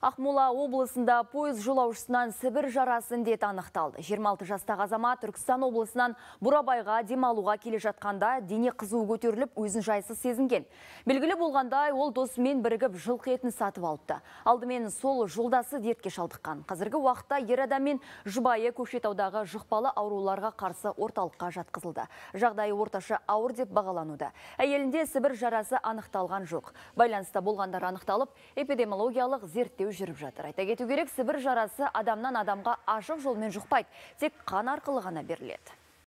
Ақмола облысында пойыз жолаушысынан Сібір жарасы індеті анықталды. 26 жастағы азамат Түркістан облысынан Бурабайға демалуға келе жатқанда дене қызуы көтеріліп, өзін жайсыз сезінген. Белгілі болғандай, ол досымен бірігіп жылқы етін сатып алыпты. Алдымен сол жолдасы дертке шалдыққан. Қазіргі уақытта ер адам мен жұбайы Көкшетаудағы жұқпалы ауруларға қарсы орталыққа жатқызылды. Жағдайы орташа ауыр деп бағалануда. Әйелінде Сібір жарасы анықталған жоқ. Байланыста болғандар анықталып, эпидемиологиялық зерттеу жүріп жатыр айта кету керек сібір жарасы адамнан адамға ашық жолмен жұқпайды тек қан арқылы ғана беріледі